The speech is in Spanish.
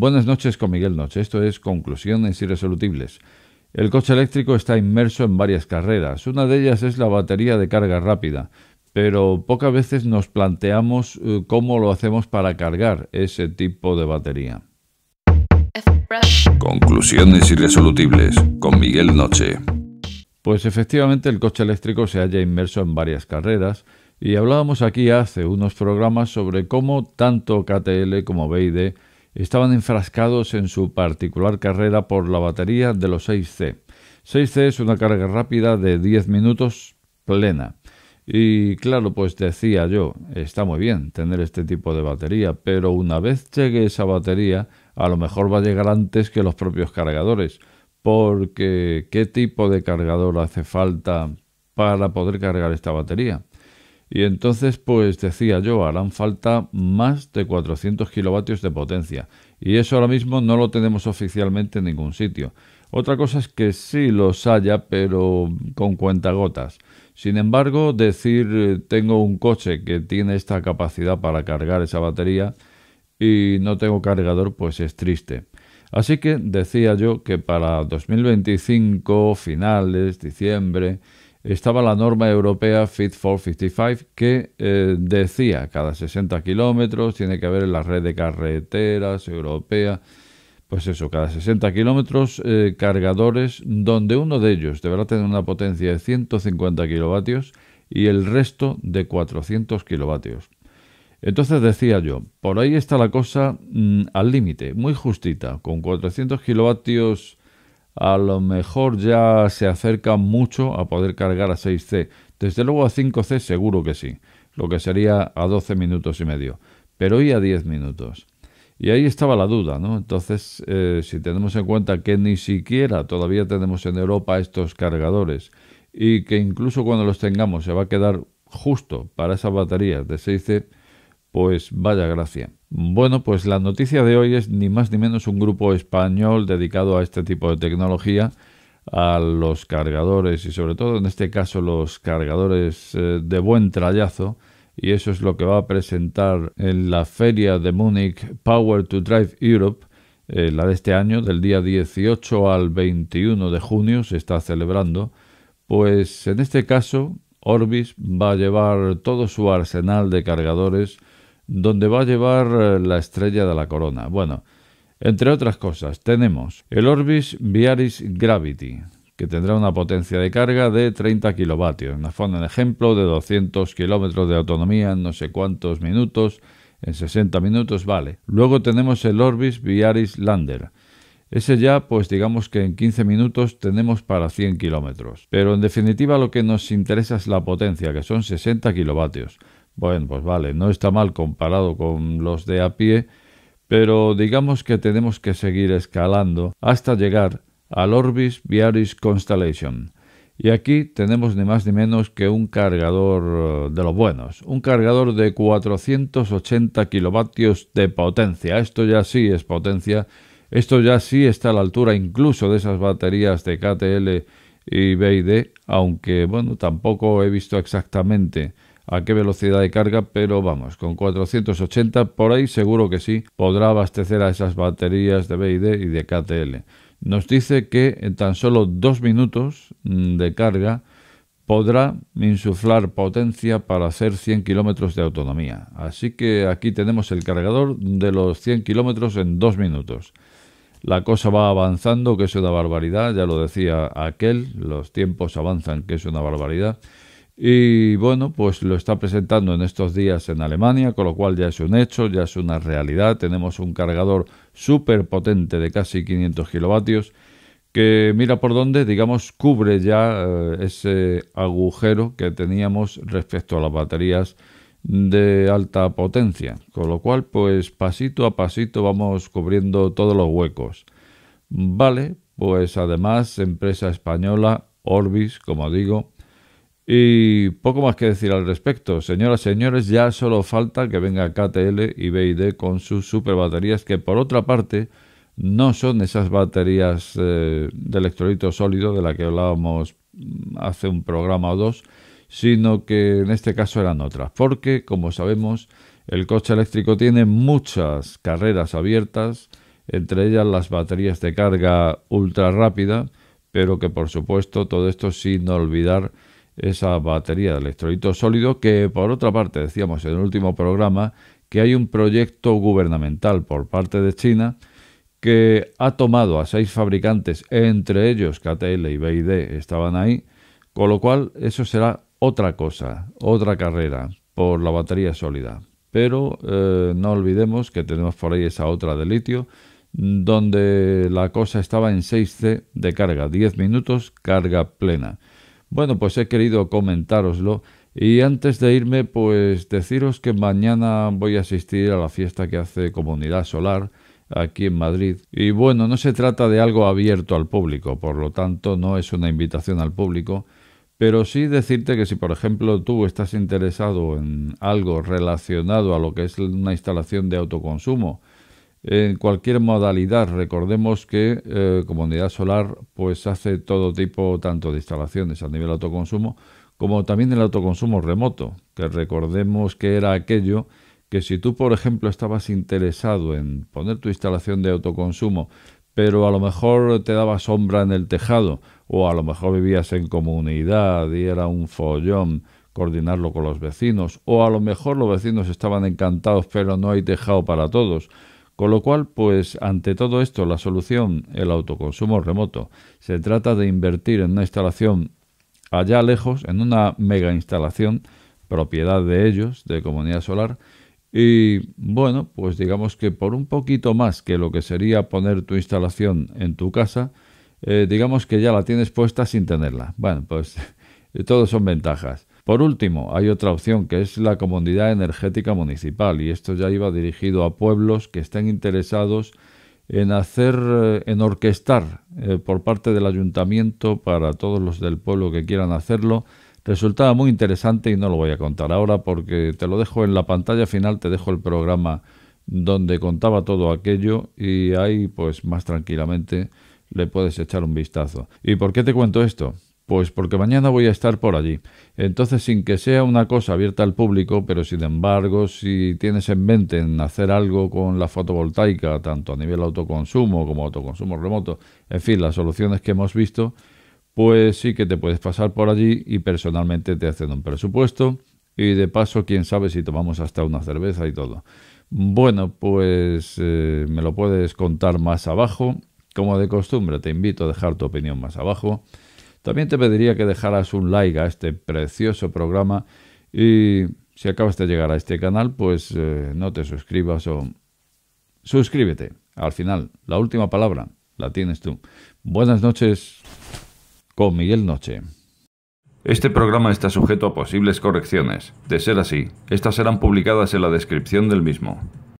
Buenas noches con Miguel Noche. Esto es Conclusiones Irresolutibles. El coche eléctrico está inmerso en varias carreras. Una de ellas es la batería de carga rápida, pero pocas veces nos planteamos eh, cómo lo hacemos para cargar ese tipo de batería. Conclusiones irresolutibles con Miguel Noche. Pues efectivamente el coche eléctrico se halla inmerso en varias carreras y hablábamos aquí hace unos programas sobre cómo tanto KTL como BID estaban enfrascados en su particular carrera por la batería de los 6C. 6C es una carga rápida de 10 minutos plena. Y claro, pues decía yo, está muy bien tener este tipo de batería, pero una vez llegue esa batería, a lo mejor va a llegar antes que los propios cargadores, porque ¿qué tipo de cargador hace falta para poder cargar esta batería? Y entonces, pues decía yo, harán falta más de 400 kilovatios de potencia. Y eso ahora mismo no lo tenemos oficialmente en ningún sitio. Otra cosa es que sí los haya, pero con cuentagotas. Sin embargo, decir eh, tengo un coche que tiene esta capacidad para cargar esa batería y no tengo cargador, pues es triste. Así que decía yo que para 2025, finales, diciembre, estaba la norma europea Fit for 55 que eh, decía cada 60 kilómetros tiene que haber en la red de carreteras europea, pues eso, cada 60 kilómetros eh, cargadores donde uno de ellos deberá tener una potencia de 150 kilovatios y el resto de 400 kilovatios. Entonces decía yo, por ahí está la cosa mm, al límite, muy justita, con 400 kilovatios a lo mejor ya se acerca mucho a poder cargar a 6C. Desde luego a 5C seguro que sí, lo que sería a 12 minutos y medio, pero hoy a 10 minutos. Y ahí estaba la duda, ¿no? Entonces, eh, si tenemos en cuenta que ni siquiera todavía tenemos en Europa estos cargadores y que incluso cuando los tengamos se va a quedar justo para esas baterías de 6C, pues vaya gracia. Bueno, pues la noticia de hoy es ni más ni menos un grupo español dedicado a este tipo de tecnología, a los cargadores y sobre todo en este caso los cargadores eh, de buen trayazo... Y eso es lo que va a presentar en la feria de Múnich Power to Drive Europe, eh, la de este año, del día 18 al 21 de junio, se está celebrando. Pues en este caso, Orbis va a llevar todo su arsenal de cargadores donde va a llevar eh, la estrella de la corona. Bueno, entre otras cosas, tenemos el Orbis Viaris Gravity, que tendrá una potencia de carga de 30 kilovatios, una zona de ejemplo de 200 kilómetros de autonomía en no sé cuántos minutos, en 60 minutos vale. Luego tenemos el Orbis Viaris Lander, ese ya, pues digamos que en 15 minutos tenemos para 100 kilómetros. Pero en definitiva lo que nos interesa es la potencia, que son 60 kilovatios. Bueno, pues vale, no está mal comparado con los de a pie, pero digamos que tenemos que seguir escalando hasta llegar al Orbis Viaris Constellation. Y aquí tenemos ni más ni menos que un cargador de los buenos, un cargador de 480 kilovatios de potencia. Esto ya sí es potencia, esto ya sí está a la altura incluso de esas baterías de KTL y BID, aunque bueno, tampoco he visto exactamente a qué velocidad de carga, pero vamos, con 480 por ahí seguro que sí podrá abastecer a esas baterías de BID y de KTL. Nos dice que en tan solo dos minutos mm, de carga podrá insuflar potencia para hacer 100 kilómetros de autonomía. Así que aquí tenemos el cargador de los 100 kilómetros en dos minutos. La cosa va avanzando, que es una barbaridad, ya lo decía aquel, los tiempos avanzan, que es una barbaridad. Y bueno, pues lo está presentando en estos días en Alemania, con lo cual ya es un hecho, ya es una realidad. Tenemos un cargador súper potente de casi 500 kilovatios que mira por dónde, digamos, cubre ya eh, ese agujero que teníamos respecto a las baterías de alta potencia. Con lo cual, pues pasito a pasito vamos cubriendo todos los huecos. Vale, pues además, empresa española, Orbis, como digo, y poco más que decir al respecto. Señoras, y señores, ya solo falta que venga KTL y BID con sus super baterías, que por otra parte no son esas baterías eh, de electrolito sólido de la que hablábamos mm, hace un programa o dos, sino que en este caso eran otras. Porque, como sabemos, el coche eléctrico tiene muchas carreras abiertas, entre ellas las baterías de carga ultra rápida, pero que por supuesto todo esto sin olvidar esa batería de electrolito sólido que, por otra parte, decíamos en el último programa, que hay un proyecto gubernamental por parte de China que ha tomado a seis fabricantes, entre ellos KTL y BID estaban ahí, con lo cual eso será otra cosa, otra carrera por la batería sólida. Pero eh, no olvidemos que tenemos por ahí esa otra de litio, donde la cosa estaba en 6C de carga, 10 minutos carga plena. Bueno, pues he querido comentároslo. Y antes de irme, pues deciros que mañana voy a asistir a la fiesta que hace Comunidad Solar aquí en Madrid. Y bueno, no se trata de algo abierto al público, por lo tanto no es una invitación al público, pero sí decirte que si por ejemplo tú estás interesado en algo relacionado a lo que es una instalación de autoconsumo, en cualquier modalidad. Recordemos que eh, Comunidad Solar pues hace todo tipo tanto de instalaciones a nivel autoconsumo como también el autoconsumo remoto, que recordemos que era aquello que si tú, por ejemplo, estabas interesado en poner tu instalación de autoconsumo, pero a lo mejor te daba sombra en el tejado, o a lo mejor vivías en comunidad y era un follón coordinarlo con los vecinos, o a lo mejor los vecinos estaban encantados, pero no hay tejado para todos, con lo cual, pues ante todo esto, la solución, el autoconsumo remoto. Se trata de invertir en una instalación allá lejos, en una mega instalación, propiedad de ellos, de comunidad solar. Y bueno, pues digamos que por un poquito más que lo que sería poner tu instalación en tu casa, eh, digamos que ya la tienes puesta sin tenerla. Bueno, pues todo son ventajas. Por último, hay otra opción que es la Comunidad Energética Municipal y esto ya iba dirigido a pueblos que estén interesados en hacer, eh, en orquestar eh, por parte del ayuntamiento para todos los del pueblo que quieran hacerlo. Resultaba muy interesante y no lo voy a contar ahora porque te lo dejo en la pantalla final, te dejo el programa donde contaba todo aquello y ahí pues más tranquilamente le puedes echar un vistazo. ¿Y por qué te cuento esto? Pues porque mañana voy a estar por allí. Entonces, sin que sea una cosa abierta al público, pero sin embargo, si tienes en mente en hacer algo con la fotovoltaica, tanto a nivel autoconsumo como autoconsumo remoto, en fin, las soluciones que hemos visto, pues sí que te puedes pasar por allí y personalmente te hacen un presupuesto y de paso, quién sabe si tomamos hasta una cerveza y todo. Bueno, pues eh, me lo puedes contar más abajo. Como de costumbre, te invito a dejar tu opinión más abajo. También te pediría que dejaras un like a este precioso programa y si acabas de llegar a este canal, pues eh, no te suscribas o suscríbete. Al final, la última palabra la tienes tú. Buenas noches con Miguel Noche. Este programa está sujeto a posibles correcciones. De ser así, estas serán publicadas en la descripción del mismo.